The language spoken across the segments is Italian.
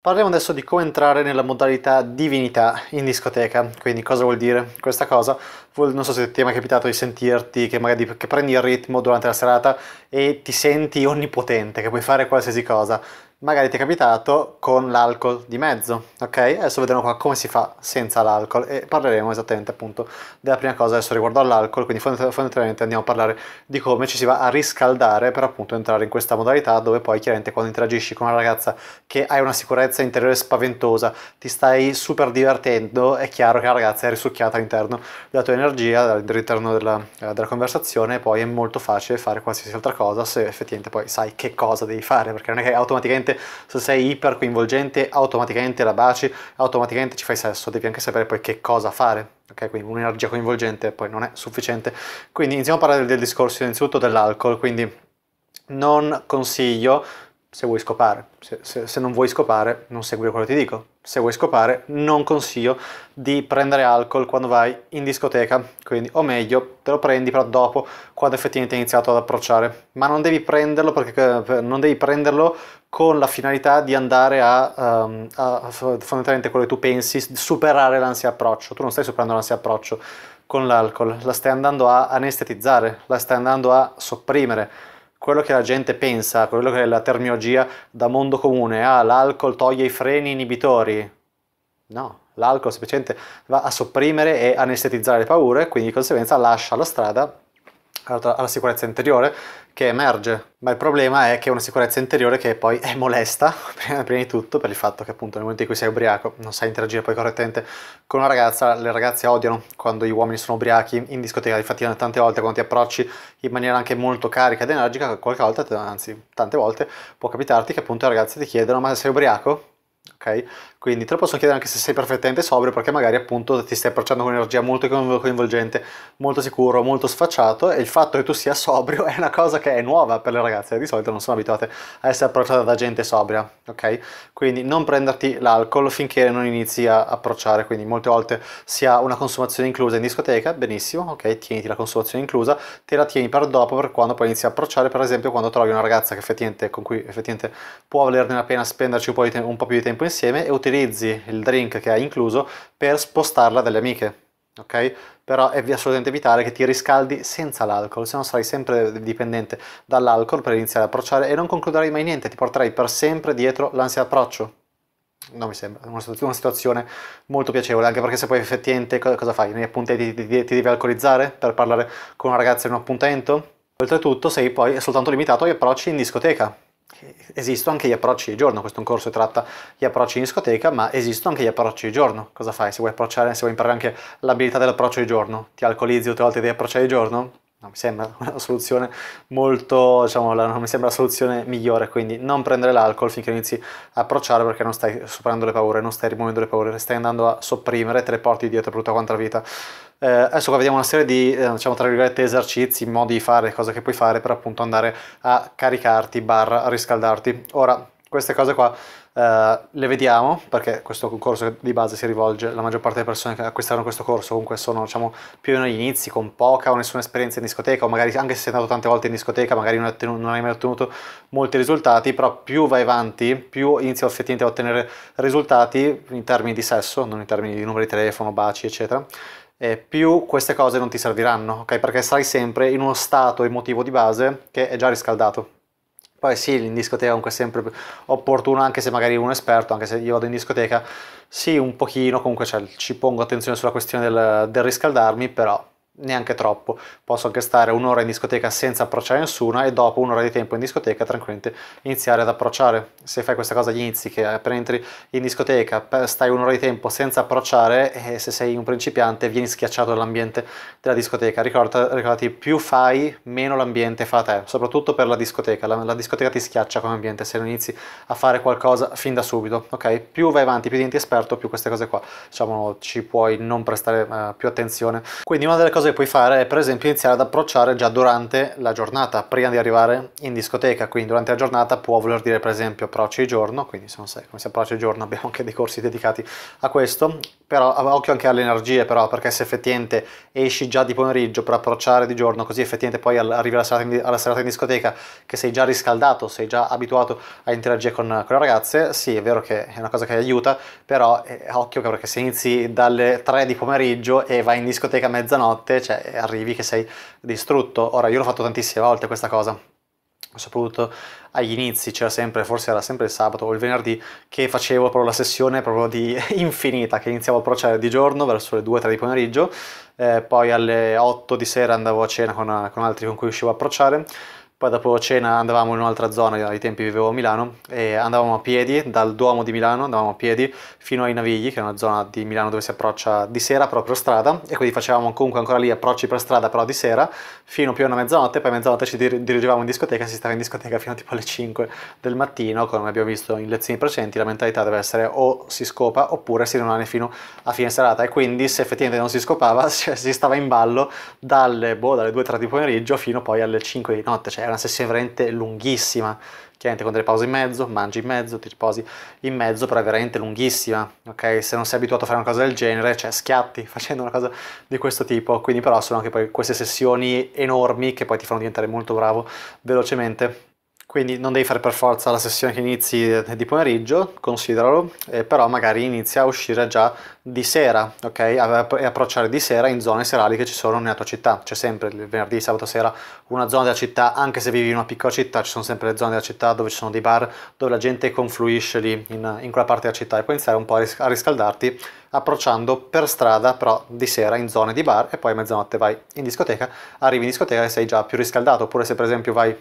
Parliamo adesso di come entrare nella modalità divinità in discoteca, quindi cosa vuol dire questa cosa? non so se ti è mai capitato di sentirti che magari che prendi il ritmo durante la serata e ti senti onnipotente, che puoi fare qualsiasi cosa, magari ti è capitato con l'alcol di mezzo, ok? Adesso vedremo qua come si fa senza l'alcol e parleremo esattamente appunto della prima cosa adesso riguardo all'alcol, quindi fondamentalmente andiamo a parlare di come ci si va a riscaldare per appunto entrare in questa modalità dove poi chiaramente quando interagisci con una ragazza che hai una sicurezza interiore spaventosa, ti stai super divertendo, è chiaro che la ragazza è risucchiata all'interno della tua energia, all'interno della, eh, della conversazione e poi è molto facile fare qualsiasi altra cosa se effettivamente poi sai che cosa devi fare perché non è che automaticamente coinvolgente, se sei iper coinvolgente automaticamente la baci, automaticamente ci fai sesso, devi anche sapere poi che cosa fare. Ok, quindi un'energia coinvolgente poi non è sufficiente. Quindi iniziamo a parlare del discorso innanzitutto dell'alcol, quindi non consiglio se vuoi scopare. Se, se, se, non vuoi scopare, non seguire quello che ti dico. Se vuoi scopare, non consiglio di prendere alcol quando vai in discoteca. Quindi, o meglio, te lo prendi però dopo, quando effettivamente hai iniziato ad approcciare. Ma non devi prenderlo perché eh, non devi prenderlo con la finalità di andare a, um, a fondamentalmente quello che tu pensi, superare l'ansia approccio. Tu non stai superando l'ansia approccio con l'alcol, la stai andando a anestetizzare, la stai andando a sopprimere. Quello che la gente pensa, quello che è la terminologia da mondo comune, ah, l'alcol toglie i freni inibitori. No, l'alcol semplicemente va a sopprimere e anestetizzare le paure, quindi di conseguenza lascia la strada alla sicurezza interiore che emerge, ma il problema è che è una sicurezza interiore che poi è molesta, prima, prima, di tutto per il fatto che appunto nel momento in cui sei ubriaco non sai interagire poi correttamente con una ragazza, le ragazze odiano quando gli uomini sono ubriachi in discoteca, infatti tante volte quando ti approcci in maniera anche molto carica ed energica, qualche volta, anzi tante volte può capitarti che appunto le ragazze ti chiedono ma sei ubriaco? Ok? Quindi te lo posso chiedere anche se sei perfettamente sobrio, perché magari appunto ti stai approcciando con un'energia molto coinvolgente, molto sicuro, molto sfacciato, e il fatto che tu sia sobrio è una cosa che è nuova per le ragazze, di solito non sono abituate a essere approcciate da gente sobria, ok? Quindi non prenderti l'alcol finché non inizi a approcciare, quindi molte volte si ha una consumazione inclusa in discoteca, benissimo, ok? Tieniti la consumazione inclusa, te la tieni per dopo, per quando poi inizi a approcciare, per esempio quando trovi una ragazza che effettivamente, con cui effettivamente può valerne la pena spenderci un po', un po più di tempo insieme e utilizzare utilizzi il drink che hai incluso per spostarla dalle amiche, ok? Però è assolutamente evitare che ti riscaldi senza l'alcol, se no sarai sempre dipendente dall'alcol per iniziare ad approcciare e non concluderai mai niente, ti porterai per sempre dietro l'ansia d'approccio. Non mi sembra una situazione molto piacevole, anche perché se poi effettivamente cosa fai? Negli appuntamenti ti, ti, ti devi alcolizzare per parlare con una ragazza in un appuntamento? Oltretutto sei poi soltanto limitato agli approcci in discoteca, Esistono anche gli approcci di giorno, questo è un corso che tratta gli approcci in discoteca, ma esistono anche gli approcci di giorno. Cosa fai? Se vuoi, se vuoi imparare anche l'abilità dell'approccio di giorno, ti alcolizzi o volte devi approcciare di giorno? non mi sembra una soluzione molto, diciamo, non mi sembra la soluzione migliore, quindi non prendere l'alcol finché inizi a approcciare perché non stai superando le paure, non stai rimuovendo le paure, stai andando a sopprimere, te le porti dietro per tutta quanta la vita. Eh, adesso qua vediamo una serie di, eh, diciamo, tra virgolette, esercizi, modi di fare, cose che puoi fare per appunto andare a caricarti, barra, riscaldarti. Ora, queste cose qua eh, le vediamo perché questo corso di base si rivolge la maggior parte delle persone che acquistano questo corso comunque sono diciamo, più o meno agli inizi con poca o nessuna esperienza in discoteca o magari anche se sei andato tante volte in discoteca magari non, ottenuto, non hai mai ottenuto molti risultati però più vai avanti più inizi effettivamente a ottenere risultati in termini di sesso non in termini di numeri di telefono baci eccetera e più queste cose non ti serviranno ok perché sarai sempre in uno stato emotivo di base che è già riscaldato poi sì, in discoteca comunque è sempre opportuno, anche se magari uno è esperto, anche se io vado in discoteca, sì, un pochino, comunque cioè, ci pongo attenzione sulla questione del, del riscaldarmi, però neanche troppo. Posso anche stare un'ora in discoteca senza approcciare nessuna e dopo un'ora di tempo in discoteca tranquillamente iniziare ad approcciare. Se fai questa cosa agli inizi, che appena entri in discoteca stai un'ora di tempo senza approcciare e se sei un principiante vieni schiacciato dall'ambiente della discoteca. Ricorda, ricordati, più fai, meno l'ambiente fa a te, soprattutto per la discoteca. La, la, discoteca ti schiaccia come ambiente se non inizi a fare qualcosa fin da subito, ok? Più vai avanti, più diventi esperto, più queste cose qua, diciamo, ci puoi non prestare uh, più attenzione. Quindi una delle cose cose che puoi fare è per esempio iniziare ad approcciare già durante la giornata, prima di arrivare in discoteca, quindi durante la giornata può voler dire per esempio approccio di giorno, quindi se non sai come si approccia di giorno abbiamo anche dei corsi dedicati a questo, però occhio anche alle energie però perché se effettivamente esci già di pomeriggio per approcciare di giorno così effettivamente poi arrivi alla serata in, alla serata in discoteca che sei già riscaldato, sei già abituato a interagire con, con le ragazze, sì è vero che è una cosa che aiuta, però eh, occhio perché se inizi dalle 3 di pomeriggio e vai in discoteca a mezzanotte cioè, arrivi che sei distrutto. Ora, io l'ho fatto tantissime volte questa cosa, soprattutto agli inizi c'era sempre, forse era sempre il sabato o il venerdì, che facevo proprio la sessione proprio di infinita, che iniziavo a procedere di giorno verso le 2-3 di pomeriggio, eh, poi alle 8 di sera andavo a cena con, con altri con cui uscivo a procedere poi dopo cena andavamo in un'altra zona, ai tempi vivevo a Milano, e andavamo a piedi, dal Duomo di Milano andavamo a piedi fino ai Navigli, che è una zona di Milano dove si approccia di sera proprio strada, e quindi facevamo comunque ancora lì approcci per strada però di sera, fino più a mezzanotte, poi a mezzanotte ci dirigevamo in discoteca, si stava in discoteca fino a tipo alle 5 del mattino, come abbiamo visto in lezioni precedenti, la mentalità deve essere o si scopa oppure si rimane fino a fine serata, e quindi se effettivamente non si scopava si stava in ballo dalle, boh, dalle 2-3 di pomeriggio fino poi alle 5 di notte, cioè una sessione veramente lunghissima, chiaramente con delle pause in mezzo, mangi in mezzo, ti riposi in mezzo, però è veramente lunghissima, ok? Se non sei abituato a fare una cosa del genere, cioè schiatti facendo una cosa di questo tipo, quindi però sono anche poi queste sessioni enormi che poi ti fanno diventare molto bravo velocemente quindi non devi fare per forza la sessione che inizi di pomeriggio, consideralo, eh, però magari inizia a uscire già di sera, ok? E approcciare di sera in zone serali che ci sono nella tua città. C'è sempre il venerdì, sabato sera una zona della città, anche se vivi in una piccola città, ci sono sempre le zone della città dove ci sono dei bar, dove la gente confluisce lì in, in quella parte della città e puoi iniziare un po' a riscaldarti approcciando per strada, però di sera in zone di bar e poi a mezzanotte vai in discoteca, arrivi in discoteca e sei già più riscaldato, oppure se per esempio vai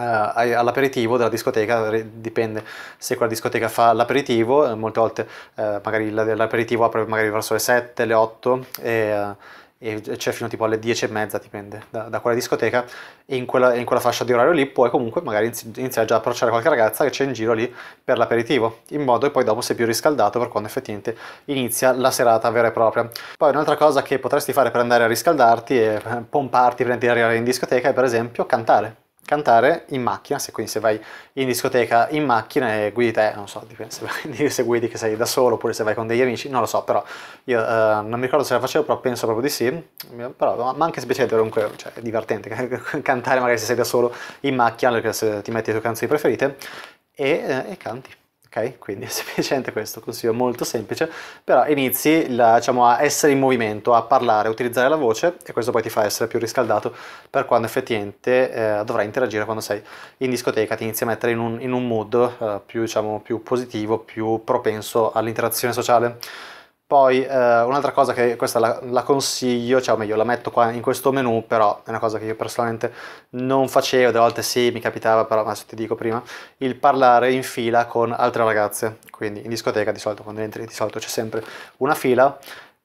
eh, all'aperitivo della discoteca, dipende se quella discoteca fa l'aperitivo, eh, molte volte eh, magari l'aperitivo apre magari verso le 7, le 8 e, eh, e c'è fino tipo alle 10 e mezza, dipende da, da quella discoteca e in quella, in quella, fascia di orario lì puoi comunque magari iniziare già ad approcciare qualche ragazza che c'è in giro lì per l'aperitivo, in modo che poi dopo sei più riscaldato per quando effettivamente inizia la serata vera e propria. Poi un'altra cosa che potresti fare per andare a riscaldarti e pomparti prima di arrivare in discoteca è per esempio cantare cantare in macchina, se quindi se vai in discoteca in macchina e guidi te, non so, dipende se, vai, se guidi che sei da solo oppure se vai con degli amici, non lo so, però io eh, non mi ricordo se la facevo, però penso proprio di sì, però, ma anche se comunque, cioè, è divertente cantare magari se sei da solo in macchina, se ti metti le tue canzoni preferite e, eh, e canti ok? Quindi è semplicemente questo, consiglio molto semplice, però inizi la, diciamo, a essere in movimento, a parlare, a utilizzare la voce e questo poi ti fa essere più riscaldato per quando effettivamente eh, dovrai interagire quando sei in discoteca, ti inizi a mettere in un, in un mood eh, più, diciamo, più positivo, più propenso all'interazione sociale. Poi eh, un'altra cosa che questa la, la, consiglio, cioè o meglio la metto qua in questo menu, però è una cosa che io personalmente non facevo, delle volte sì mi capitava, però ma se ti dico prima, il parlare in fila con altre ragazze, quindi in discoteca di solito quando entri di solito c'è sempre una fila,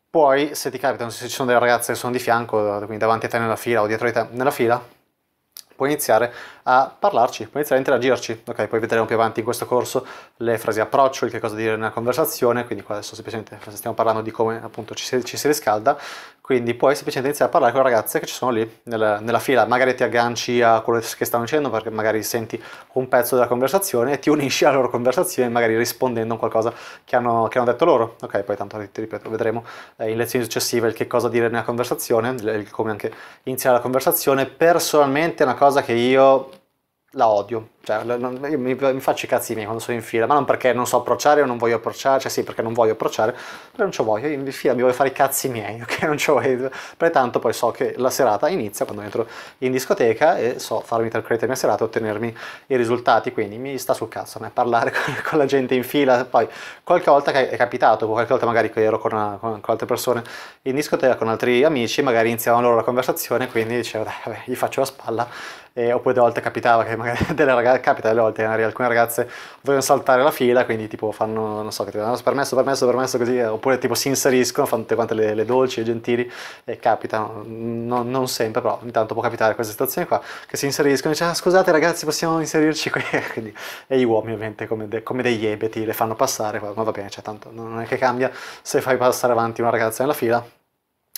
poi se ti capitano, se ci sono delle ragazze che sono di fianco, quindi davanti a te nella fila o dietro di te nella fila, puoi iniziare a parlarci, puoi iniziare a interagirci. Ok, poi vedremo più avanti in questo corso le frasi approccio, il che cosa dire nella conversazione, quindi qua adesso semplicemente stiamo parlando di come appunto ci si, ci si riscalda quindi puoi semplicemente iniziare a parlare con le ragazze che ci sono lì nel, nella fila, magari ti agganci a quello che stanno dicendo perché magari senti un pezzo della conversazione e ti unisci alla loro conversazione magari rispondendo a qualcosa che hanno, che hanno, detto loro. Ok, poi tanto ti ripeto, vedremo eh, in lezioni successive il che cosa dire nella conversazione, il come anche iniziare la conversazione. Personalmente è una cosa che io la odio, cioè, io mi, mi, faccio i cazzi miei quando sono in fila, ma non perché non so approcciare o non voglio approcciare, cioè sì, perché non voglio approcciare, però non ci voglio, io in fila mi voglio fare i cazzi miei, ok? Non ci voglio, pertanto poi so che la serata inizia quando entro in discoteca e so farmi intercredere la mia serata e ottenermi i risultati, quindi mi sta sul cazzo, né? parlare con, con, la gente in fila, poi qualche volta è capitato, qualche volta magari che ero con, una, con, con, altre persone in discoteca, con altri amici, magari iniziavano loro la conversazione, quindi dicevo, dai, vabbè, gli faccio la spalla, e, oppure delle volte capitava che magari delle ragazze eh, capita alle volte magari alcune ragazze vogliono saltare la fila, quindi tipo fanno, non so, che ti hanno permesso, permesso, permesso così, oppure tipo si inseriscono, fanno tutte quante le, le dolci e gentili e capita, no, non sempre, però intanto può capitare queste situazioni qua, che si inseriscono e dice ah, scusate ragazzi possiamo inserirci qui, quindi, e gli uomini ovviamente come, de, come degli ebeti le fanno passare, ma va bene, cioè, tanto non è che cambia se fai passare avanti una ragazza nella fila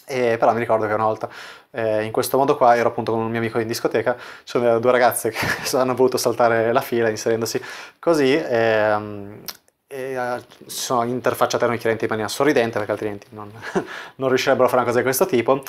e eh, però mi ricordo che una volta eh, in questo modo qua ero appunto con un mio amico in discoteca, ci sono due ragazze che hanno voluto saltare la fila inserendosi così ehm, e uh, si sono interfacciate con i clienti in maniera sorridente perché altrimenti non, non riuscirebbero a fare una cosa di questo tipo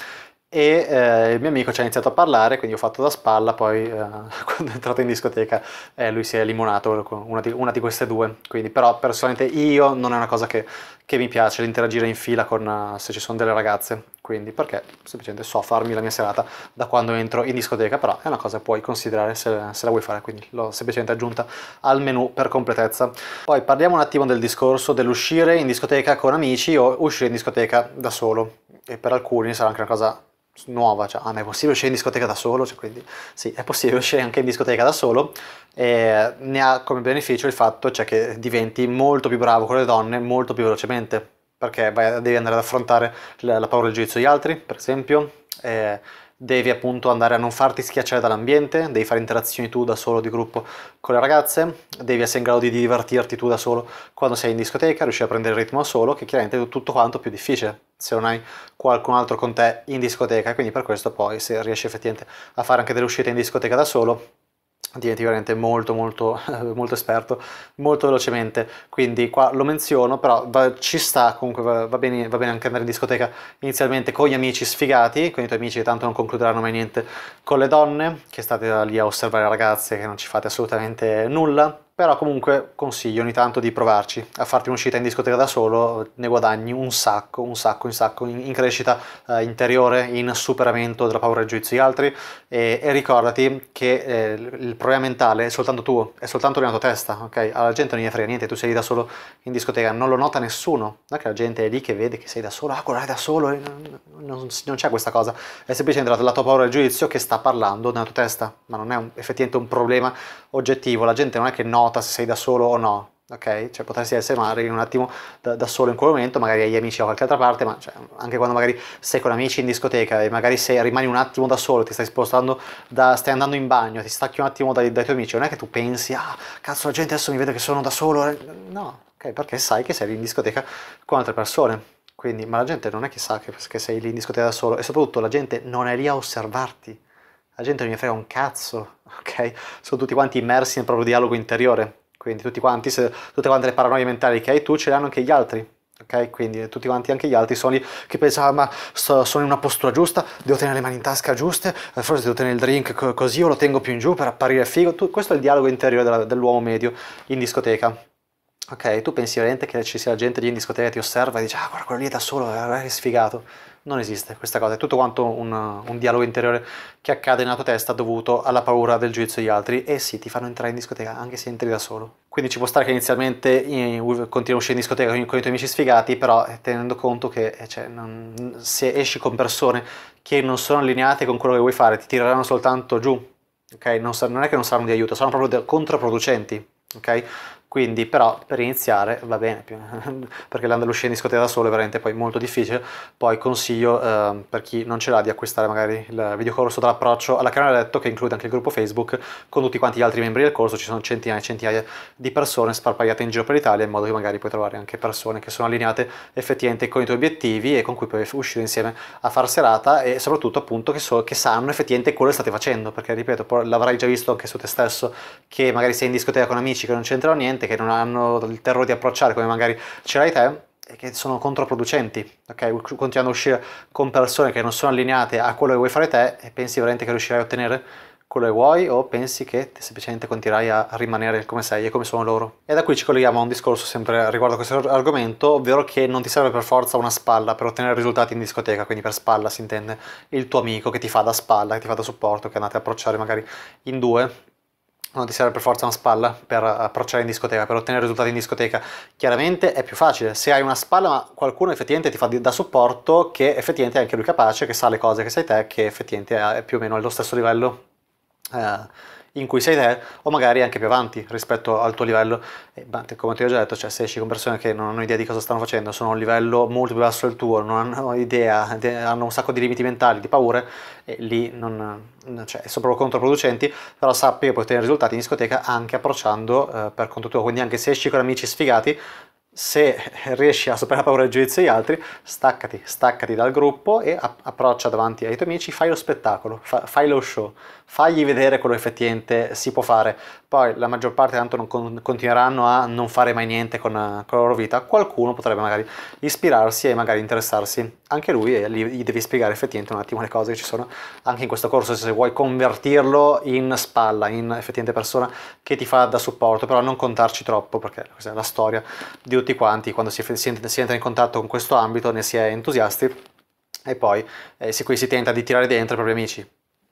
e eh, il mio amico ci ha iniziato a parlare, quindi ho fatto da spalla, poi eh, quando è entrato in discoteca eh, lui si è limonato con una di, una di, queste due, quindi però personalmente io non è una cosa che, che mi piace, l'interagire in fila con, eh, se ci sono delle ragazze, quindi perché semplicemente so farmi la mia serata da quando entro in discoteca, però è una cosa che puoi considerare se, se la vuoi fare, quindi l'ho semplicemente aggiunta al menu per completezza. Poi parliamo un attimo del discorso dell'uscire in discoteca con amici o uscire in discoteca da solo, e per alcuni sarà anche una cosa nuova, cioè, ah, ma è possibile uscire in discoteca da solo? Cioè, quindi, sì, è possibile uscire anche in discoteca da solo, e ne ha come beneficio il fatto cioè, che diventi molto più bravo con le donne molto più velocemente, perché vai, devi andare ad affrontare la, la paura del giudizio degli altri, per esempio, e, devi appunto andare a non farti schiacciare dall'ambiente, devi fare interazioni tu da solo di gruppo con le ragazze, devi essere in grado di divertirti tu da solo quando sei in discoteca, riuscire a prendere il ritmo da solo, che chiaramente è tutto quanto più difficile se non hai qualcun altro con te in discoteca, quindi per questo poi se riesci effettivamente a fare anche delle uscite in discoteca da solo diventi veramente molto molto molto esperto molto velocemente quindi qua lo menziono però va, ci sta comunque va, va, bene, va, bene, anche andare in discoteca inizialmente con gli amici sfigati con i tuoi amici che tanto non concluderanno mai niente con le donne che state lì a osservare ragazze che non ci fate assolutamente nulla però comunque consiglio ogni tanto di provarci a farti un'uscita in discoteca da solo ne guadagni un sacco un sacco un sacco in, in crescita eh, interiore in superamento della paura del giudizio giudizi altri e, e, ricordati che eh, il problema mentale è soltanto tuo è soltanto nella tua testa ok alla gente non gli frega niente tu sei lì da solo in discoteca non lo nota nessuno non è che la gente è lì che vede che sei da solo ah guarda è da solo non, non, non c'è questa cosa è semplicemente la, la tua paura del giudizio che sta parlando nella tua testa ma non è un, effettivamente un problema oggettivo la gente non è che nota nota se sei da solo o no, ok? Cioè potresti essere magari un attimo da, da, solo in quel momento, magari hai amici da qualche altra parte, ma cioè, anche quando magari sei con amici in discoteca e magari se rimani un attimo da solo, ti stai spostando, da, stai andando in bagno, ti stacchi un attimo dai, dai tuoi amici, non è che tu pensi, ah cazzo la gente adesso mi vede che sono da solo, eh, no, ok? Perché sai che sei in discoteca con altre persone. Quindi, ma la gente non è che sa che, che sei lì in discoteca da solo e soprattutto la gente non è lì a osservarti la gente non mi frega un cazzo, ok? Sono tutti quanti immersi nel proprio dialogo interiore, quindi tutti quanti, se, tutte quante le paranoie mentali che hai tu ce le hanno anche gli altri, ok? Quindi tutti quanti, anche gli altri, sono che pensano, ah, ma sto, sono in una postura giusta, devo tenere le mani in tasca giuste, eh, forse devo tenere il drink così o lo tengo più in giù per apparire figo. Tu, questo è il dialogo interiore della, dell'uomo medio in discoteca. Ok, tu pensi veramente che ci sia gente lì in discoteca che ti osserva e dice, ah guarda, quello lì è da solo, è eh, sfigato non esiste questa cosa, è tutto quanto un, un, dialogo interiore che accade nella tua testa dovuto alla paura del giudizio degli altri e sì, ti fanno entrare in discoteca anche se entri da solo. Quindi ci può stare che inizialmente eh, continui a uscire in discoteca con, con, i tuoi amici sfigati, però eh, tenendo conto che eh, cioè, non, se esci con persone che non sono allineate con quello che vuoi fare, ti tireranno soltanto giù, ok? Non, non è che non saranno di aiuto, saranno proprio controproducenti, ok? quindi però per iniziare va bene perché l'Andalusia in discoteca da solo è veramente poi molto difficile poi consiglio eh, per chi non ce l'ha di acquistare magari il videocorso dall'approccio alla canale letto che include anche il gruppo Facebook con tutti quanti gli altri membri del corso ci sono centinaia e centinaia di persone sparpagliate in giro per l'Italia in modo che magari puoi trovare anche persone che sono allineate effettivamente con i tuoi obiettivi e con cui puoi uscire insieme a far serata e soprattutto appunto che, so, che sanno effettivamente quello che state facendo perché ripeto l'avrai già visto anche su te stesso che magari sei in discoteca con amici che non c'entrano niente clienti che non hanno il terrore di approcciare come magari ce l'hai te e che sono controproducenti, ok? Continuando a uscire con persone che non sono allineate a quello che vuoi fare te e pensi veramente che riuscirai a ottenere quello che vuoi o pensi che semplicemente continuerai a rimanere come sei e come sono loro. E da qui ci colleghiamo a un discorso sempre riguardo a questo argomento, ovvero che non ti serve per forza una spalla per ottenere risultati in discoteca, quindi per spalla si intende il tuo amico che ti fa da spalla, che ti fa da supporto, che andate a approcciare magari in due non ti serve per forza una spalla per eh, approcciare in discoteca, per ottenere risultati in discoteca. Chiaramente è più facile se hai una spalla, ma qualcuno effettivamente ti fa da supporto che effettivamente è anche lui capace, che sa le cose che sai te, che effettivamente è più o meno allo stesso livello. Eh, in cui sei te o magari anche più avanti rispetto al tuo livello. E, come ti ho già detto, cioè, se esci con persone che non hanno idea di cosa stanno facendo, sono a un livello molto più basso del tuo, non hanno idea, hanno un sacco di limiti mentali, di paure, e lì non, cioè, sono proprio controproducenti, però sappi che puoi ottenere risultati in discoteca anche approcciando eh, per conto tuo, quindi anche se esci con amici sfigati, se riesci a superare la paura del giudizio degli altri, staccati, staccati dal gruppo e approccia davanti ai tuoi amici, fai lo spettacolo, fa fai lo show, fagli vedere quello che effettivamente si può fare. Poi la maggior parte tanto non con continueranno a non fare mai niente con, con la loro vita, qualcuno potrebbe magari ispirarsi e magari interessarsi anche lui gli devi spiegare effettivamente un attimo le cose che ci sono anche in questo corso, se vuoi convertirlo in spalla, in effettivamente persona che ti fa da supporto, però non contarci troppo perché questa è la storia di tutti quanti, quando si, si entra in contatto con questo ambito ne si è entusiasti e poi eh, qui si tenta di tirare dentro i propri amici,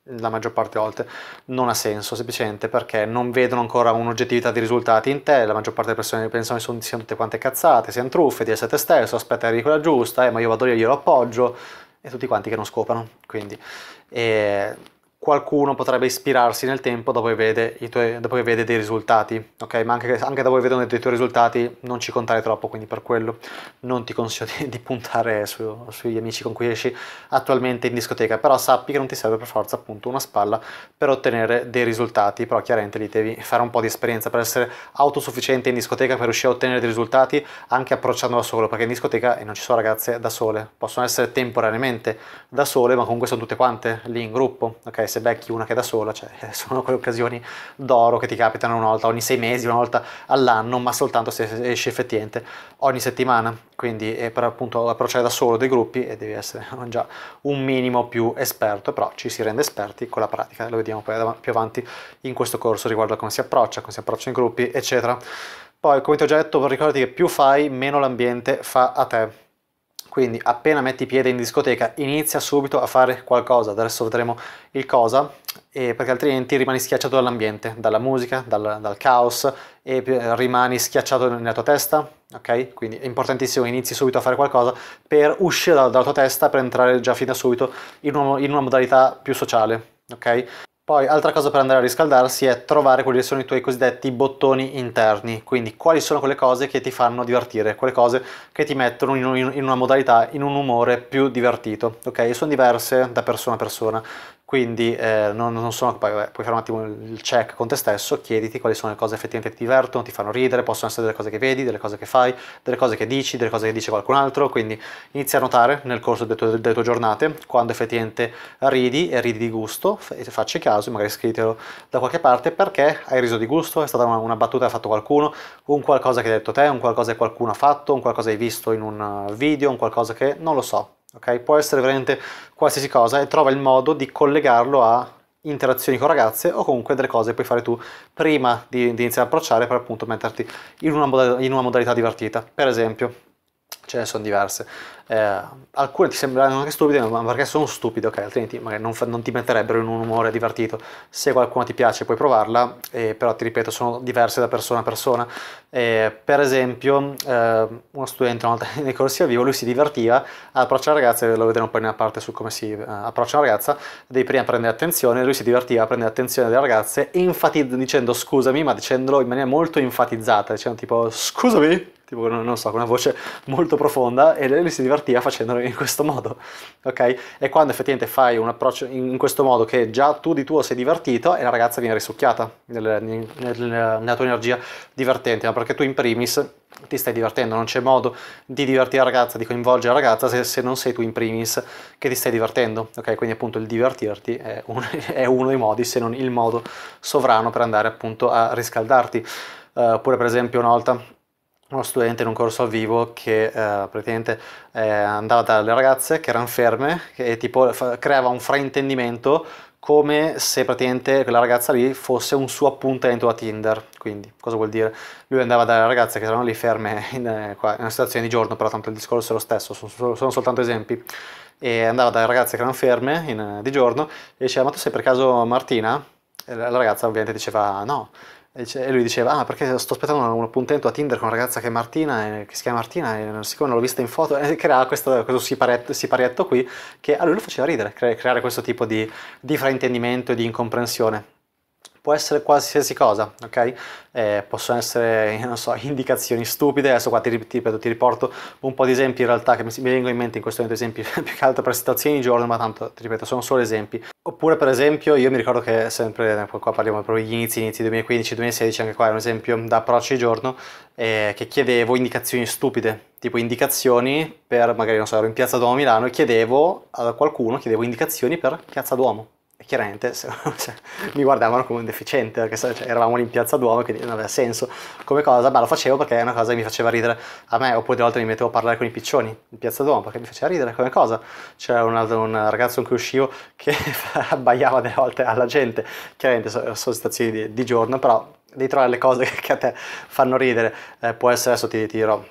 la maggior parte delle volte non ha senso, semplicemente perché non vedono ancora un'oggettività di risultati in te, la maggior parte delle persone pensano che siano tutte quante cazzate, siano truffe, di essere te stesso, aspetta di quella giusta, eh, ma io vado lì e glielo appoggio, e tutti quanti che non scopano, quindi... E qualcuno potrebbe ispirarsi nel tempo dopo che vede, tuoi, dopo che vede dei risultati, ok? Ma anche, anche dopo che vedono dei tuoi risultati non ci contare troppo, quindi per quello non ti consiglio di, di puntare su, sugli amici con cui esci attualmente in discoteca, però sappi che non ti serve per forza appunto una spalla per ottenere dei risultati, però chiaramente lì devi fare un po' di esperienza per essere autosufficiente in discoteca, per riuscire a ottenere dei risultati anche approcciando da solo, perché in discoteca e non ci sono ragazze da sole, possono essere temporaneamente da sole, ma comunque sono tutte quante lì in gruppo, ok? se becchi una che è da sola, cioè, sono quelle occasioni d'oro che ti capitano una volta ogni sei mesi, una volta all'anno, ma soltanto se esci effettivamente ogni settimana. Quindi è eh, per appunto approcciare da solo dei gruppi e eh, devi essere già un minimo più esperto, però ci si rende esperti con la pratica, lo vediamo poi più avanti in questo corso riguardo a come si approccia, come si approccia in gruppi, eccetera. Poi, come ti ho già detto, ricordati che più fai, meno l'ambiente fa a te. Quindi appena metti piede in discoteca inizia subito a fare qualcosa, adesso vedremo il cosa, perché altrimenti rimani schiacciato dall'ambiente, dalla musica, dal, dal caos e rimani schiacciato nella tua testa, ok? Quindi è importantissimo che inizi subito a fare qualcosa per uscire dalla, dalla tua testa, per entrare già fin da subito in una, in una modalità più sociale, ok? Poi altra cosa per andare a riscaldarsi è trovare quelli che sono i tuoi cosiddetti bottoni interni, quindi quali sono quelle cose che ti fanno divertire, quelle cose che ti mettono in, una modalità, in un umore più divertito, ok? Sono diverse da persona a persona. Quindi eh, non, non sono, puoi fare un attimo il check con te stesso, chiediti quali sono le cose effettivamente che ti divertono, ti fanno ridere, possono essere delle cose che vedi, delle cose che fai, delle cose che dici, delle cose che dice qualcun altro, quindi inizia a notare nel corso delle tue, delle tue giornate quando effettivamente ridi e ridi di gusto, facci caso, magari scrivetelo da qualche parte, perché hai riso di gusto, è stata una, una battuta che ha fatto qualcuno, un qualcosa che hai detto te, un qualcosa che qualcuno ha fatto, un qualcosa che hai visto in un uh, video, un qualcosa che non lo so, ok? Può essere veramente qualsiasi cosa e trova il modo di collegarlo a interazioni con ragazze o comunque delle cose che puoi fare tu prima di, di iniziare ad approcciare per appunto metterti in una, in una modalità divertita. Per esempio, ce ne sono diverse eh, alcune ti sembrano anche stupide, ma perché sono stupide, ok, altrimenti magari non, non, ti metterebbero in un umore divertito. Se qualcuno ti piace puoi provarla, eh, però ti ripeto, sono diverse da persona a persona. Eh, per esempio, eh, uno studente una volta nei corsi a vivo, lui si divertiva ad approcciare ragazze, lo vedremo poi nella parte su come si eh, approccia una ragazza, devi prima prendere attenzione, lui si divertiva a prendere attenzione delle ragazze, enfatizz- dicendo scusami, ma dicendolo in maniera molto enfatizzata, dicendo tipo scusami, tipo non, non so, con una voce molto profonda, e lui si divertiva divertiva facendolo in questo modo, ok? E quando effettivamente fai un approccio in questo modo che già tu di tuo sei divertito e la ragazza viene risucchiata nel, nel, nella tua energia divertente, ma perché tu in primis ti stai divertendo, non c'è modo di divertire la ragazza, di coinvolgere la ragazza se, se, non sei tu in primis che ti stai divertendo, ok? Quindi appunto il divertirti è, un, è uno dei modi, se non il modo sovrano per andare appunto a riscaldarti. Uh, oppure per esempio una volta uno studente in un corso al vivo che eh, praticamente eh, andava dalle ragazze che erano ferme e tipo creava un fraintendimento come se praticamente quella ragazza lì fosse un suo appuntamento a Tinder. Quindi, cosa vuol dire? Lui andava dalle ragazze che erano lì ferme in, eh, in una situazione di giorno, però tanto il discorso è lo stesso, sono, sono soltanto esempi. E andava dalle ragazze che erano ferme in, eh, di giorno e diceva: Ma tu sei per caso Martina? E la ragazza ovviamente diceva: No. E lui diceva, ah perché sto aspettando un appuntamento a Tinder con una ragazza che, Martina, eh, che si chiama Martina e siccome l'ho vista in foto, e eh, crea questo, questo siparietto, siparietto, qui che a lui lo faceva ridere, creare questo tipo di, di fraintendimento e di incomprensione può essere qualsiasi cosa, ok? Eh, possono essere, non so, indicazioni stupide, adesso qua ti, ripeto, ti riporto un po' di esempi in realtà che mi, vengono in mente in questo momento, esempi più che altro per situazioni di giorno, ma tanto, ti ripeto, sono solo esempi. Oppure per esempio, io mi ricordo che sempre, eh, qua parliamo proprio degli inizi, inizi 2015-2016, anche qua è un esempio da approccio di giorno, eh, che chiedevo indicazioni stupide, tipo indicazioni per, magari non so, ero in Piazza Duomo a Milano e chiedevo a qualcuno, chiedevo indicazioni per Piazza Duomo chiaramente se, se, cioè, mi guardavano come un deficiente perché cioè, eravamo lì in piazza Duomo quindi non aveva senso come cosa ma lo facevo perché è una cosa che mi faceva ridere a me oppure delle volte mi mettevo a parlare con i piccioni in piazza Duomo perché mi faceva ridere come cosa c'era un, un ragazzo con cui uscivo che abbaiava delle volte alla gente chiaramente sono so situazioni di, di, giorno però devi trovare le cose che a te fanno ridere eh, può essere adesso ti dirò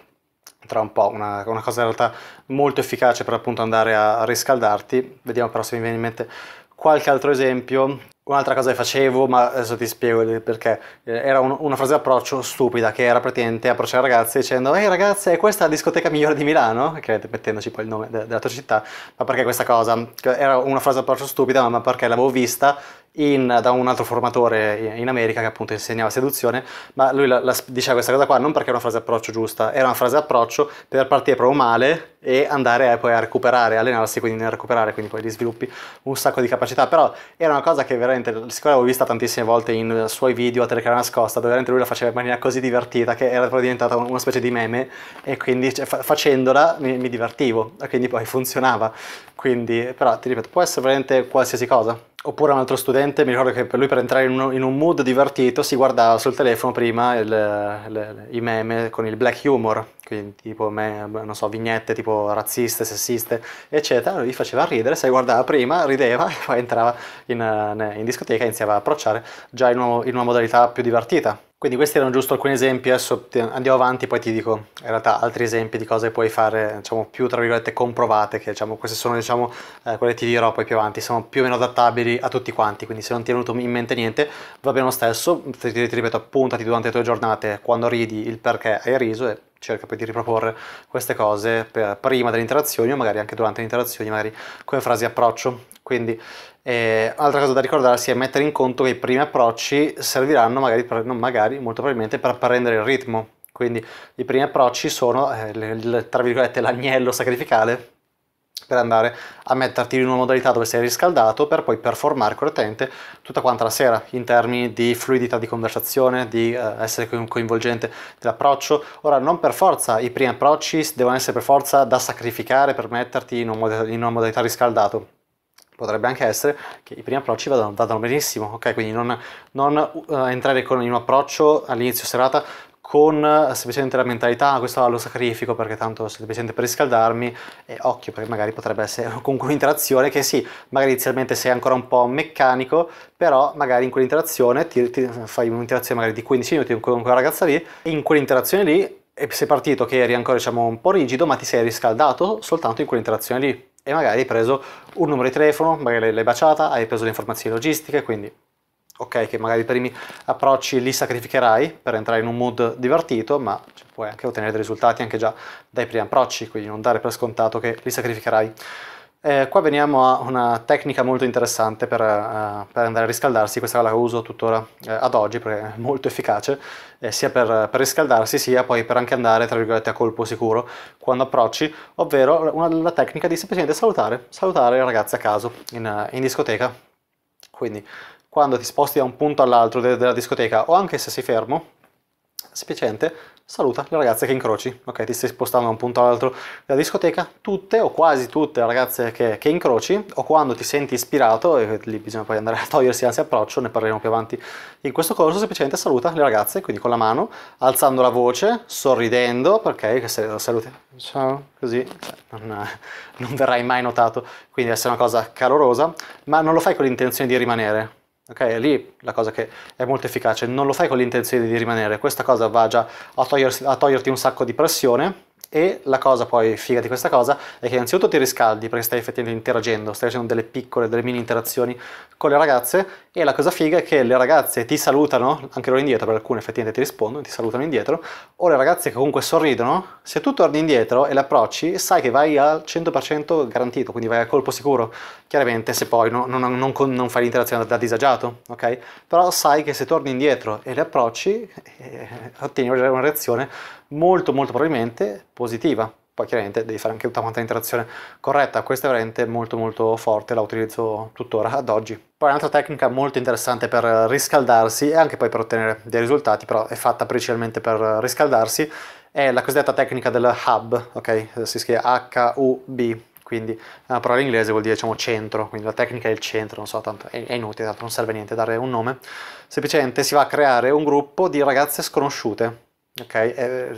tra un po' una, una cosa in realtà molto efficace per appunto andare a riscaldarti vediamo però se mi viene in mente Qualche altro esempio, un'altra cosa che facevo, ma adesso ti spiego perché, eh, era un, una frase d'approccio stupida che era praticamente approcciare ragazze dicendo «Ehi ragazze, è questa la discoteca migliore di Milano?» che mettendoci poi il nome della tua città, ma perché questa cosa? Era una frase d'approccio stupida, ma perché l'avevo vista in, da un altro formatore in America che appunto insegnava seduzione, ma lui la, la, diceva questa cosa qua non perché era una frase approccio giusta, era una frase approccio per partire proprio male e andare a, eh, poi a recuperare, allenarsi, quindi nel recuperare, quindi poi gli sviluppi un sacco di capacità, però era una cosa che veramente, siccome l'avevo vista tantissime volte in suoi video a telecamera nascosta, dove veramente lui la faceva in maniera così divertita che era poi diventata una specie di meme e quindi cioè, facendola mi, mi divertivo, e quindi poi funzionava. Quindi, però ti ripeto, può essere veramente qualsiasi cosa. Oppure un altro studente, mi ricordo che per lui per entrare in, uno, in un mood divertito si guardava sul telefono prima il, il, i meme con il black humor, quindi tipo me, non so, vignette tipo razziste, sessiste, eccetera, lui faceva ridere, se guardava prima rideva e poi entrava in, eh, in discoteca e iniziava a approcciare già in una, in una modalità più divertita. Quindi questi erano giusto alcuni esempi, adesso andiamo avanti poi ti dico in realtà altri esempi di cose che puoi fare diciamo, più tra virgolette comprovate, che diciamo, queste sono diciamo, eh, quelle che ti dirò poi più avanti, sono più o meno adattabili a tutti quanti, quindi se non ti è venuto in mente niente va bene lo stesso, ti, ti ripeto appuntati durante le tue giornate quando ridi il perché hai riso e cerca poi di riproporre queste cose prima delle interazioni o magari anche durante le interazioni, magari come frasi approccio. Quindi eh, altra cosa da ricordarsi è mettere in conto che i primi approcci serviranno magari, per, non magari, molto probabilmente per prendere il ritmo. Quindi i primi approcci sono, eh, il, tra virgolette, l'agnello sacrificale per andare a metterti in una modalità dove sei riscaldato per poi performare correttamente tutta quanta la sera in termini di fluidità di conversazione, di eh, essere coinvolgente dell'approccio. Ora non per forza i primi approcci devono essere per forza da sacrificare per metterti in una modalità, in una modalità riscaldato potrebbe anche essere che i primi approcci vadano, vadano benissimo, ok? Quindi non, non uh, entrare con un approccio all'inizio serata con eh, semplicemente la mentalità, ah, questo lo sacrifico perché tanto semplicemente per riscaldarmi e occhio perché magari potrebbe essere comunque un'interazione che sì, magari inizialmente sei ancora un po' meccanico, però magari in quell'interazione ti, ti fai un'interazione magari di 15 minuti con quella ragazza lì in quell'interazione lì sei partito che eri ancora diciamo un po' rigido ma ti sei riscaldato soltanto in quell'interazione lì e magari hai preso un numero di telefono, magari l'hai baciata, hai preso le informazioni logistiche, quindi ok che magari i primi approcci li sacrificherai per entrare in un mood divertito, ma puoi anche ottenere dei risultati anche già dai primi approcci, quindi non dare per scontato che li sacrificherai. Eh, qua veniamo a una tecnica molto interessante per, eh, per, andare a riscaldarsi, questa la uso tuttora eh, ad oggi perché è molto efficace, eh, sia per, per, riscaldarsi sia poi per anche andare tra virgolette a colpo sicuro quando approcci, ovvero una, la tecnica di semplicemente salutare, salutare le ragazze a caso in, eh, in discoteca. Quindi quando ti sposti da un punto all'altro de, della discoteca o anche se sei fermo, semplicemente saluta le ragazze che incroci, ok? Ti stai spostando da un punto all'altro della discoteca, tutte o quasi tutte le ragazze che, che, incroci o quando ti senti ispirato, e lì bisogna poi andare a togliersi anzi approccio, ne parleremo più avanti in questo corso, semplicemente saluta le ragazze, quindi con la mano, alzando la voce, sorridendo, perché che se saluti, ciao, così non, non verrai mai notato, quindi deve essere una cosa calorosa, ma non lo fai con l'intenzione di rimanere, Ok, è lì la cosa che è molto efficace, non lo fai con l'intenzione di rimanere, questa cosa va già a, togliersi, a toglierti un sacco di pressione e la cosa poi figa di questa cosa è che innanzitutto ti riscaldi perché stai effettivamente interagendo, stai facendo delle piccole, delle mini interazioni con le ragazze e la cosa figa è che le ragazze ti salutano, anche loro indietro, per alcune effettivamente ti rispondono, ti salutano indietro, o le ragazze che comunque sorridono, se tu torni indietro e le approcci sai che vai al 100% garantito, quindi vai a colpo sicuro, chiaramente se poi no, non, non, non, fai l'interazione da disagiato, ok? Però sai che se torni indietro e le approcci eh, ottieni una reazione molto molto probabilmente positiva. Poi chiaramente devi fare anche tutta quanta l'interazione corretta, questa è veramente molto molto forte, la utilizzo tuttora ad oggi. Poi un'altra tecnica molto interessante per riscaldarsi e anche poi per ottenere dei risultati, però è fatta principalmente per riscaldarsi, è la cosiddetta tecnica del hub, ok? Si scrive H-U-B, quindi la parola in inglese vuol dire diciamo centro, quindi la tecnica è il centro, non so, tanto è, inutile, tanto non serve niente dare un nome, semplicemente si va a creare un gruppo di ragazze sconosciute, Ok, eh,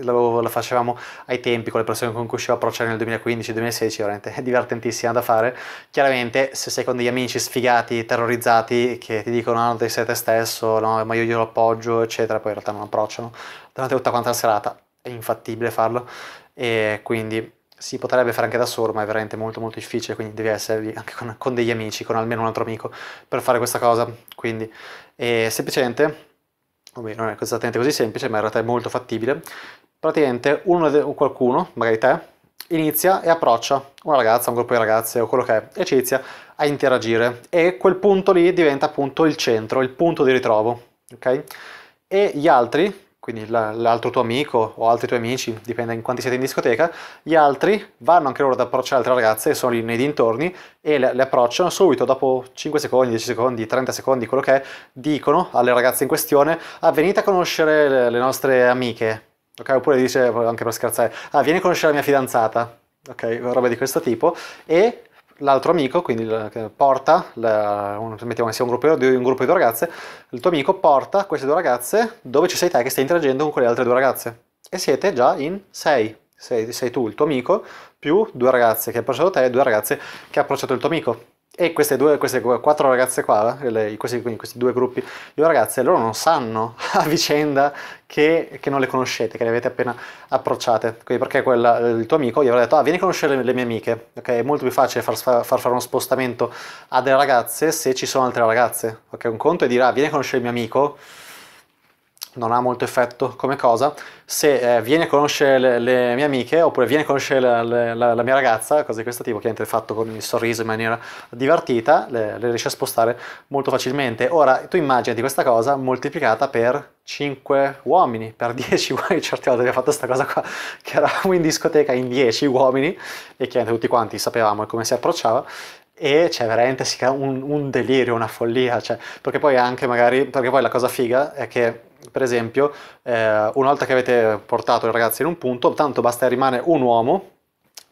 lo, lo, facevamo ai tempi con le persone con cui uscivo a Procera nel 2015-2016, veramente è divertentissima da fare. Chiaramente se sei con degli amici sfigati, terrorizzati, che ti dicono ah, non sei te stesso, no, ma io glielo appoggio, eccetera, poi in realtà non approcciano durante tutta quanta la serata, è infattibile farlo e quindi si potrebbe fare anche da solo, ma è veramente molto molto difficile, quindi devi esservi anche con, con degli amici, con almeno un altro amico per fare questa cosa, quindi è eh, semplicemente vabbè, non ecco, è esattamente così semplice, ma in realtà è molto fattibile. Praticamente uno, qualcuno, magari te, inizia e approccia una ragazza, un gruppo di ragazze o quello che è, e ci inizia a interagire. E quel punto lì diventa appunto il centro, il punto di ritrovo, ok? E gli altri, quindi l'altro tuo amico o altri tuoi amici, dipende in quanti siete in discoteca, gli altri vanno anche loro ad approcciare altre ragazze, sono lì nei dintorni e le, le, approcciano subito, dopo 5 secondi, 10 secondi, 30 secondi, quello che è, dicono alle ragazze in questione, ah venite a conoscere le, le nostre amiche, ok? Oppure dice, anche per scherzare, ah vieni a conoscere la mia fidanzata, ok? Roba di questo tipo, e l'altro amico, quindi porta, la, un, mettiamo sia un gruppo un gruppo di due ragazze, il tuo amico porta queste due ragazze dove ci sei te che stai interagendo con quelle altre due ragazze. E siete già in sei. Sei, sei tu, il tuo amico, più due ragazze che ha approcciato te e due ragazze che ha approcciato il tuo amico. E queste, due, queste quattro ragazze qua, eh, le, questi, questi, due gruppi di ragazze, loro non sanno a vicenda che, che, non le conoscete, che le avete appena approcciate. Quindi perché quella, il tuo amico gli avrà detto, ah vieni a conoscere le, le mie amiche, okay? È molto più facile far, far, fare uno spostamento a delle ragazze se ci sono altre ragazze, ok? Un conto è dire, ah vieni a conoscere il mio amico, non ha molto effetto come cosa. Se eh, vieni a conoscere le, le, mie amiche oppure viene a conoscere la, la, la, mia ragazza, cose di questo tipo, chiaramente fatto con il sorriso in maniera divertita, le, le riesci a spostare molto facilmente. Ora tu immagini questa cosa moltiplicata per 5 uomini, per 10 uomini, certe volte abbiamo fatto questa cosa qua, che eravamo in discoteca in 10 uomini e chiaramente tutti quanti sapevamo come si approcciava e c'è veramente un, un delirio, una follia, cioè, perché poi anche magari, perché poi la cosa figa è che per esempio, eh, una volta che avete portato i ragazzi in un punto, tanto basta rimane un uomo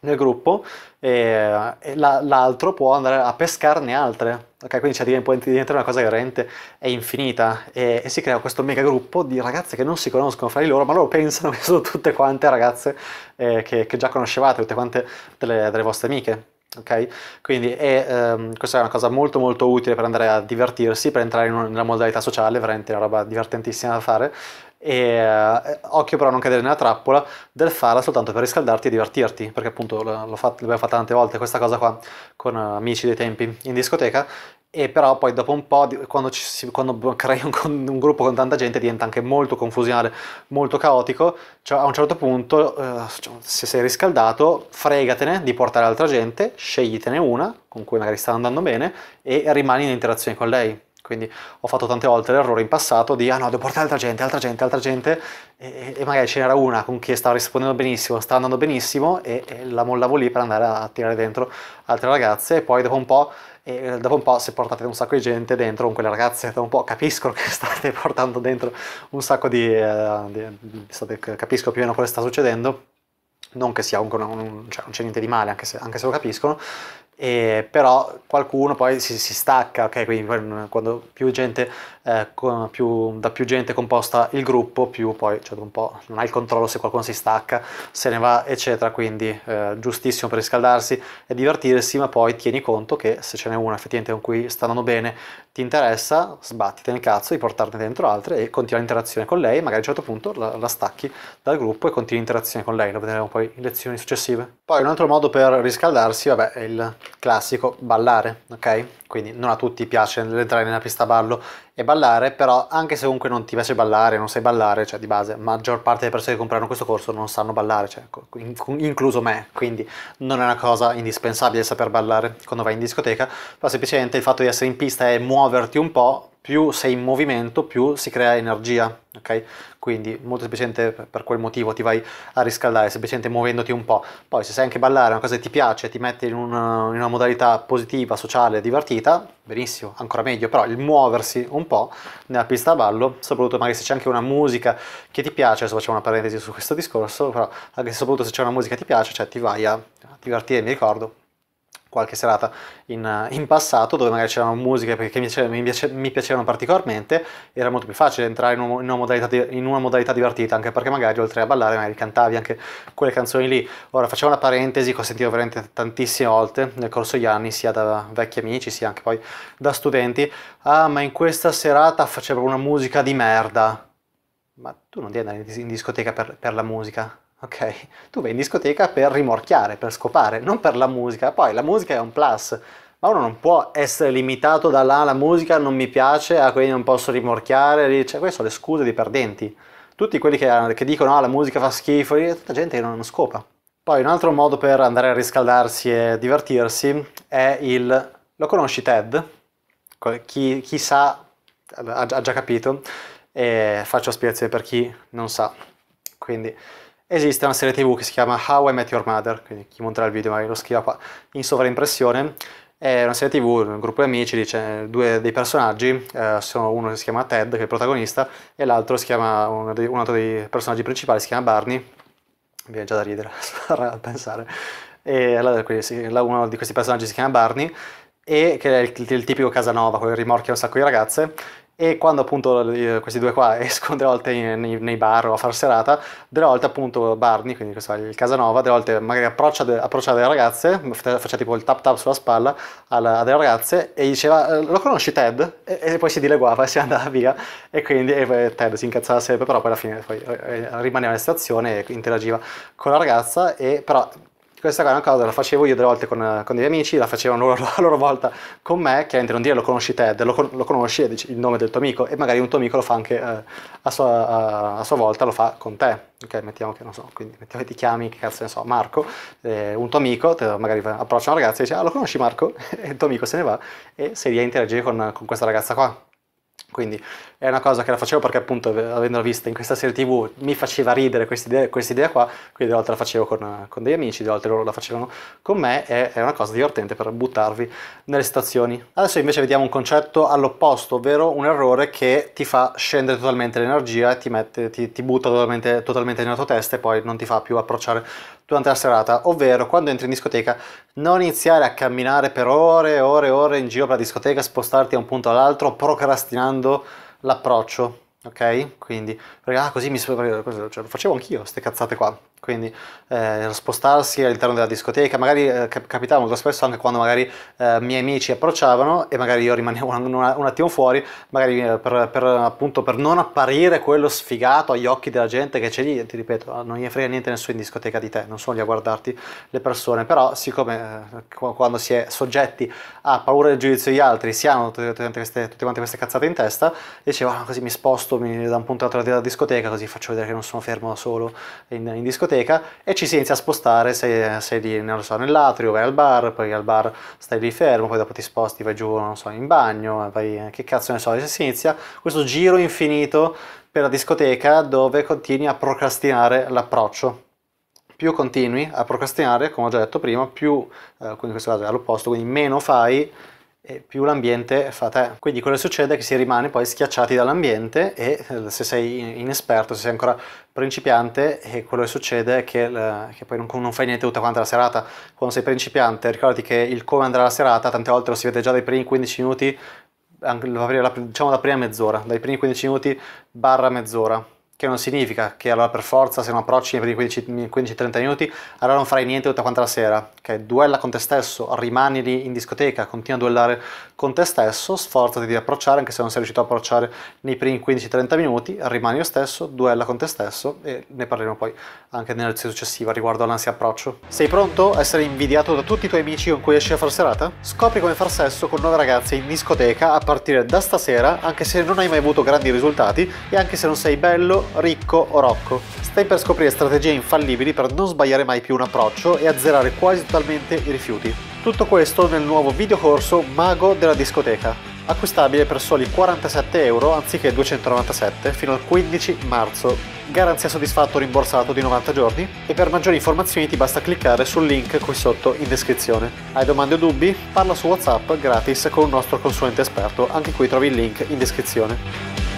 nel gruppo e, e la, l'altro può andare a pescarne altre. Okay, quindi c'è cioè, diventa, diventa una cosa che veramente è infinita e, e si crea questo mega gruppo di ragazze che non si conoscono fra di loro, ma loro pensano che sono tutte quante ragazze eh, che, che, già conoscevate, tutte quante delle, delle vostre amiche. Okay? Quindi è, ehm, questa è una cosa molto molto utile per andare a divertirsi, per entrare un, nella modalità sociale, veramente una roba divertentissima da fare. E eh, occhio però a non cadere nella trappola del farla soltanto per riscaldarti e divertirti, perché appunto l'abbiamo fatta tante volte questa cosa qua con eh, amici dei tempi in discoteca e però poi dopo un po', quando, ci, quando crei un, un, gruppo con tanta gente diventa anche molto confusionale, molto caotico, cioè a un certo punto eh, cioè, se sei riscaldato fregatene di portare altra gente, sceglitene una con cui magari sta andando bene e rimani in interazione con lei. Quindi ho fatto tante volte l'errore in passato di ah no, devo portare altra gente, altra gente, altra gente e, e magari ce n'era una con chi stava rispondendo benissimo, stava andando benissimo e, e la mollavo lì per andare a tirare dentro altre ragazze e poi dopo un po' e eh, dopo un po' se portate un sacco di gente dentro, comunque le ragazze dopo un po' capiscono che state portando dentro un sacco di, eh, di state, capiscono più o meno quello che sta succedendo, non che sia un, un, cioè non c'è niente di male, anche se, anche se lo capiscono, e però qualcuno poi si, si stacca, ok? Quindi mm, quando più gente, eh, più, da più gente composta il gruppo, più poi cioè, un po', non hai il controllo se qualcuno si stacca, se ne va, eccetera. Quindi eh, giustissimo per riscaldarsi e divertirsi, ma poi tieni conto che se ce n'è una effettivamente con cui sta andando bene, ti interessa, sbattite nel cazzo di portarne dentro altre e continua l'interazione con lei. Magari a un certo punto la, la stacchi dal gruppo e continui l'interazione con lei. Lo vedremo poi in lezioni successive. Poi un altro modo per riscaldarsi, vabbè, è il classico ballare, ok? Quindi non a tutti piace entrare nella pista ballo e ballare, però anche se comunque non ti piace ballare, non sai ballare, cioè di base, la maggior parte delle persone che comprano questo corso non sanno ballare, cioè, incluso me, quindi non è una cosa indispensabile saper ballare quando vai in discoteca, ma semplicemente il fatto di essere in pista e muoverti un po' più sei in movimento, più si crea energia, ok? Quindi molto semplicemente per quel motivo ti vai a riscaldare, semplicemente muovendoti un po'. Poi se sai anche ballare, una cosa che ti piace, ti mette in una, in una modalità positiva, sociale, divertita, benissimo, ancora meglio, però il muoversi un po' nella pista a ballo, soprattutto magari se c'è anche una musica che ti piace, adesso facciamo una parentesi su questo discorso, però anche se soprattutto se c'è una musica che ti piace, cioè ti vai a divertire, mi ricordo, qualche serata in, in passato dove magari c'erano musiche che mi, mi, piace, mi, piacevano particolarmente, era molto più facile entrare in, un, in, una modalità, in, una modalità, divertita, anche perché magari oltre a ballare magari cantavi anche quelle canzoni lì. Ora facciamo una parentesi che ho sentito veramente tantissime volte nel corso degli anni, sia da vecchi amici, sia anche poi da studenti, ah ma in questa serata facevo una musica di merda. Ma tu non devi andare in discoteca per, per la musica, ok? Tu vai in discoteca per rimorchiare, per scopare, non per la musica. Poi la musica è un plus, ma uno non può essere limitato da là, la musica non mi piace, ah, quindi non posso rimorchiare. Cioè, queste sono le scuse dei perdenti. Tutti quelli che, che dicono ah, la musica fa schifo, è tutta gente che non scopa. Poi un altro modo per andare a riscaldarsi e divertirsi è il... Lo conosci Ted? Chi, chi sa ha già capito e faccio spiegazione per chi non sa. Quindi Esiste una serie tv che si chiama How I Met Your Mother, quindi chi monterà il video magari lo scriva qua in sovraimpressione, è una serie tv, un gruppo di amici, dice, due dei personaggi, eh, sono uno che si chiama Ted, che è il protagonista, e l'altro si chiama, uno, dei, un altro dei personaggi principali si chiama Barney, mi viene già da ridere a pensare, e allora, uno di questi personaggi si chiama Barney, e che è il, il, il tipico Casanova, quello che rimorchia un sacco di ragazze, e quando appunto eh, questi due qua escono delle volte nei, nei, bar o a far serata, delle volte appunto Barney, quindi questo è il Casanova, delle volte magari approccia, de, approccia delle ragazze, faceva tipo il tap tap sulla spalla alla, a delle ragazze e diceva eh, lo conosci Ted? E, e poi si dileguava e si andava via e quindi e Ted si incazzava sempre, però poi alla fine poi eh, rimaneva in stazione e interagiva con la ragazza e però questa gara a casa la facevo io delle volte con, con degli amici, la facevano loro a loro volta con me, chiaramente non dire lo conosci Ted, lo, lo conosci e dici il nome del tuo amico e magari un tuo amico lo fa anche eh, a, sua, a, a, sua, volta, lo fa con te. Ok, mettiamo che, non so, quindi mettiamo che ti chiami, che cazzo ne so, Marco, eh, un tuo amico, te, magari approccia una ragazza e dice ah lo conosci Marco? E il tuo amico se ne va e sei lì a interagire con, con questa ragazza qua. Quindi è una cosa che la facevo perché appunto avendola vista in questa serie tv mi faceva ridere questa idea qua, quindi delle volte la facevo con, con degli amici, delle volte loro la facevano con me e è una cosa divertente per buttarvi nelle situazioni. Adesso invece vediamo un concetto all'opposto, ovvero un errore che ti fa scendere totalmente l'energia e ti, mette, ti, ti butta totalmente, totalmente nella tua testa e poi non ti fa più approcciare durante la serata, ovvero quando entri in discoteca non iniziare a camminare per ore e ore e ore in giro per la discoteca, spostarti da un punto all'altro, procrastinando l'approccio, ok? Quindi, perché, ah, così mi cioè, lo facevo anch'io, queste cazzate qua quindi eh, spostarsi all'interno della discoteca, magari eh, capitava molto spesso anche quando magari eh, miei amici approcciavano e magari io rimanevo un, un attimo fuori, magari eh, per, per, appunto per non apparire quello sfigato agli occhi della gente che c'è lì, ti ripeto, ah, non gli frega niente nessuno in discoteca di te, non sono lì a guardarti le persone, però siccome eh, quando si è soggetti a paura del giudizio degli altri si hanno tutte, tutte, queste, tutte quante queste cazzate in testa, dicevo ah, così mi sposto mi, da un punto all'altro della discoteca così faccio vedere che non sono fermo da solo in, in discoteca discoteca e ci si inizia a spostare, sei, sei lì non so, nell'atrio, vai al bar, poi al bar stai lì fermo, poi dopo ti sposti, vai giù, non so, in bagno, vai, che cazzo ne so, e si inizia questo giro infinito per la discoteca dove continui a procrastinare l'approccio più continui a procrastinare, come ho già detto prima, più, eh, in questo caso è all'opposto, quindi meno fai e più l'ambiente fa te. Quindi quello che succede è che si rimane poi schiacciati dall'ambiente e eh, se sei inesperto, se sei ancora principiante, e eh, quello che succede è che, eh, che poi non, non, fai niente tutta quanta la serata. Quando sei principiante ricordati che il come andrà la serata tante volte lo si vede già dai primi 15 minuti, diciamo la prima mezz'ora, dai primi 15 minuti barra mezz'ora che non significa che allora per forza se non approcci nei primi 15-30 minuti allora non farai niente tutta quanta la sera, ok? Duella con te stesso, rimani lì in discoteca, continua a duellare con te stesso, sforzati di approcciare anche se non sei riuscito a approcciare nei primi 15-30 minuti, rimani lo stesso, duella con te stesso e ne parleremo poi anche nella lezione successiva riguardo all'ansia approccio. Sei pronto a essere invidiato da tutti i tuoi amici con cui esci a far serata? Scopri come far sesso con nuove ragazze in discoteca a partire da stasera anche se non hai mai avuto grandi risultati e anche se non sei bello Ricco o Rocco. Stai per scoprire strategie infallibili per non sbagliare mai più un approccio e azzerare quasi totalmente i rifiuti. Tutto questo nel nuovo videocorso Mago della discoteca, acquistabile per soli 47 euro anziché 297 fino al 15 marzo. Garanzia soddisfatto rimborsato di 90 giorni e per maggiori informazioni ti basta cliccare sul link qui sotto in descrizione. Hai domande o dubbi? Parla su WhatsApp gratis con un nostro consulente esperto, anche qui trovi il link in descrizione.